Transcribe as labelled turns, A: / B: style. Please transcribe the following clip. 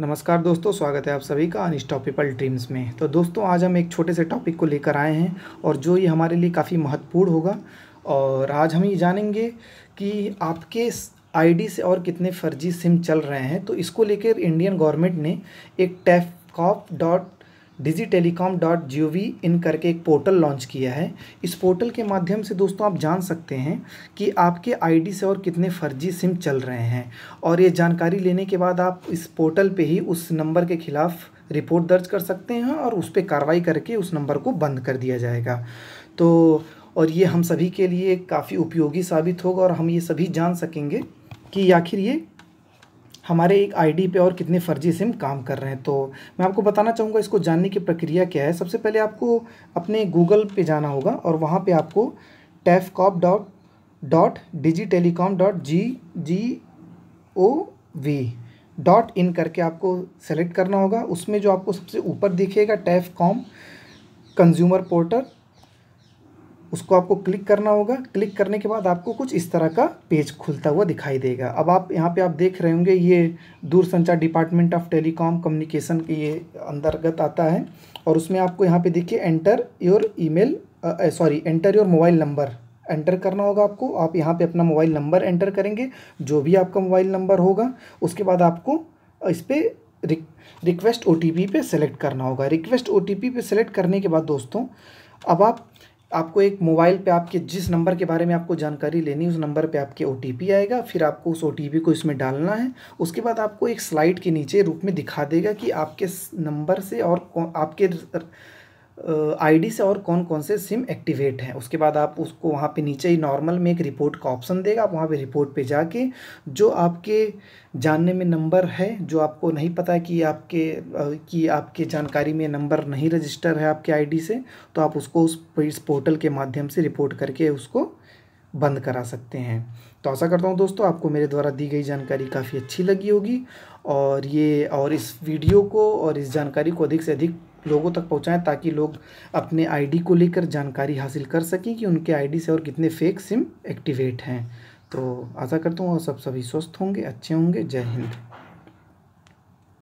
A: नमस्कार दोस्तों स्वागत है आप सभी का अनस्टॉपेबल ड्रीम्स में तो दोस्तों आज हम एक छोटे से टॉपिक को लेकर आए हैं और जो ये हमारे लिए काफ़ी महत्वपूर्ण होगा और आज हम ये जानेंगे कि आपके आईडी से और कितने फर्जी सिम चल रहे हैं तो इसको लेकर इंडियन गवर्नमेंट ने एक cop dot digi telecom dot G O V in करके एक पोर्टल लॉन्च किया है इस पोर्टल के माध्यम से दोस्तों आप जान सकते हैं कि आपके आईडी से और कितने फर्जी सिम चल रहे हैं और ये जानकारी लेने के बाद आप इस पोर्टल पे ही उस नंबर के ख़िलाफ़ रिपोर्ट दर्ज कर सकते हैं और उस पर कार्रवाई करके उस नंबर को बंद कर दिया जाएगा तो और ये हम सभी के लिए काफ़ी उपयोगी साबित होगा और हम ये सभी जान सकेंगे कि आखिर ये हमारे एक आईडी पे और कितने फ़र्जी सिम काम कर रहे हैं तो मैं आपको बताना चाहूँगा इसको जानने की प्रक्रिया क्या है सबसे पहले आपको अपने गूगल पे जाना होगा और वहाँ पे आपको taf cop dot dot digi telecom dot G G O V dot in करके आपको सेलेक्ट करना होगा उसमें जो आपको सबसे ऊपर दिखेगा टैफ कॉम कंज्यूमर पोर्टल उसको आपको क्लिक करना होगा क्लिक करने के बाद आपको कुछ इस तरह का पेज खुलता हुआ दिखाई देगा अब आप यहाँ पे आप देख रहे होंगे ये दूरसंचार डिपार्टमेंट ऑफ टेलीकॉम कम्युनिकेशन के ये अंतर्गत आता है और उसमें आपको यहाँ पे देखिए enter your email sorry enter your mobile number enter करना होगा आपको आप यहाँ पर अपना मोबाइल नंबर एंटर करेंगे जो भी आपका मोबाइल नंबर होगा उसके बाद आपको इस पर रिक्वेस्ट ओ टी पी पे सेलेक्ट करना होगा रिक्वेस्ट ओ टी पी पे सेलेक्ट करने के बाद दोस्तों अब आप आपको एक मोबाइल पे आपके जिस नंबर के बारे में आपको जानकारी लेनी उस नंबर पे आपके ओ आएगा फिर आपको उस ओ को इसमें डालना है उसके बाद आपको एक स्लाइड के नीचे रूप में दिखा देगा कि आपके नंबर से और आपके आईडी से और कौन कौन से सिम एक्टिवेट हैं उसके बाद आप उसको वहाँ पे नीचे ही नॉर्मल में एक रिपोर्ट का ऑप्शन देगा आप वहाँ पे रिपोर्ट पे जाके जो आपके जानने में नंबर है जो आपको नहीं पता कि आपके कि आपके जानकारी में नंबर नहीं रजिस्टर है आपके आईडी से तो आप उसको उस पोर्टल के माध्यम से रिपोर्ट करके उसको बंद करा सकते हैं तो आशा करता हूँ दोस्तों आपको मेरे द्वारा दी गई जानकारी काफ़ी अच्छी लगी होगी और ये और इस वीडियो को और इस जानकारी को अधिक से अधिक लोगों तक पहुँचाएँ ताकि लोग अपने आईडी को लेकर जानकारी हासिल कर सकें कि उनके आईडी से और कितने फेक सिम एक्टिवेट हैं तो आशा करता हूँ और सब सभी स्वस्थ होंगे अच्छे होंगे जय हिंद